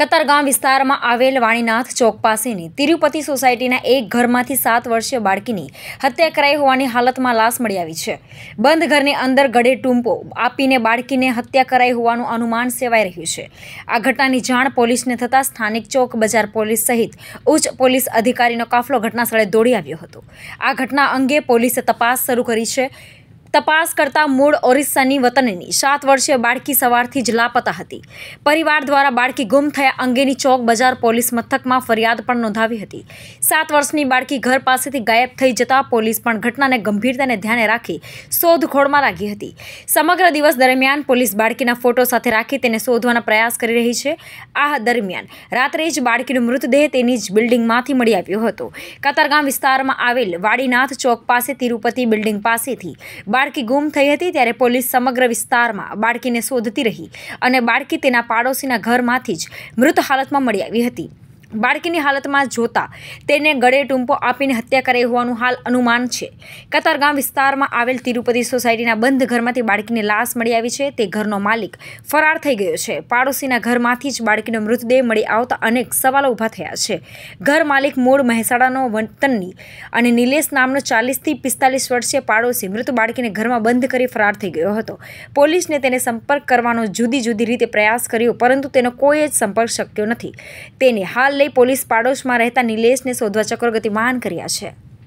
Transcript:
કતારગામ વિસ્તારમાં આવેલ વાણીનાથ ચોક પાસેની તિરુપતિ સોસાયટીના એક ઘરમાંથી સાત વર્ષીય બાળકીની હત્યા કરાઈ હોવાની હાલતમાં લાશ મળી આવી છે બંધ ઘરની અંદર ગળે ટૂંપો આપીને બાળકીને હત્યા કરાઈ હોવાનું અનુમાન સેવાઈ રહ્યું છે આ ઘટનાની જાણ પોલીસને થતાં સ્થાનિક ચોક બજાર પોલીસ સહિત ઉચ્ચ પોલીસ અધિકારીનો કાફલો ઘટનાસ્થળે દોડી આવ્યો હતો આ ઘટના અંગે પોલીસે તપાસ શરૂ કરી છે તપાસ કરતા મૂળ ઓરિસ્સાની વતનની સાત વર્ષીય બાળકી સવારથી જ લાપતા હતી પરિવાર દ્વારા બાળકી ગુમ થયા અંગેની ચોક બજાર પોલીસ મથકમાં ફરિયાદ પણ નોંધાવી હતી સાત વર્ષની બાળકી ઘર પાસેથી ગાયબ થઈ જતા પોલીસ પણ ઘટનાને ગંભીરતાને ધ્યાને રાખી શોધખોળમાં લાગી હતી સમગ્ર દિવસ દરમિયાન પોલીસ બાળકીના ફોટો સાથે રાખી તેને શોધવાના પ્રયાસ કરી રહી છે આ દરમિયાન રાત્રે જ બાળકીનો મૃતદેહ તેની જ બિલ્ડિંગમાંથી મળી આવ્યો હતો કતારગામ વિસ્તારમાં આવેલ વાડીનાથ ચોક પાસે તિરુપતિ બિલ્ડિંગ પાસેથી બાળ બાળકી ગુમ થઈ હતી ત્યારે પોલીસ સમગ્ર વિસ્તારમાં બાળકીને શોધતી રહી અને બાળકી તેના પાડોશીના ઘરમાંથી જ મૃત હાલતમાં મળી આવી હતી બાળકીની હાલતમાં જોતા તેને ગળે ટૂંપો આપીને હત્યા કરાઈ હોવાનું હાલ અનુમાન છે કતારગામ વિસ્તારમાં આવેલ તિરુપતિ સોસાયટીના બંધ ઘરમાંથી બાળકીની લાશ મળી આવી છે તે ઘરનો માલિક ફરાર થઈ ગયો છે પાડોશીના ઘરમાંથી જ બાળકીનો મૃતદેહ મળી આવતા અનેક સવાલો ઊભા થયા છે ઘર માલિક મૂળ મહેસાણાનો વતનની અને નિલેશ નામનો ચાલીસથી પિસ્તાલીસ વર્ષીય પાડોશી મૃત બાળકીને ઘરમાં બંધ કરી ફરાર થઈ ગયો હતો પોલીસને તેને સંપર્ક કરવાનો જુદી જુદી રીતે પ્રયાસ કર્યો પરંતુ તેનો કોઈ જ સંપર્ક શક્યો નથી તેને હાલ લઈ પોલીસ પાડોશમાં રહેતા નિલેશને શોધવા ચક્રગતિ વાહન કર્યા છે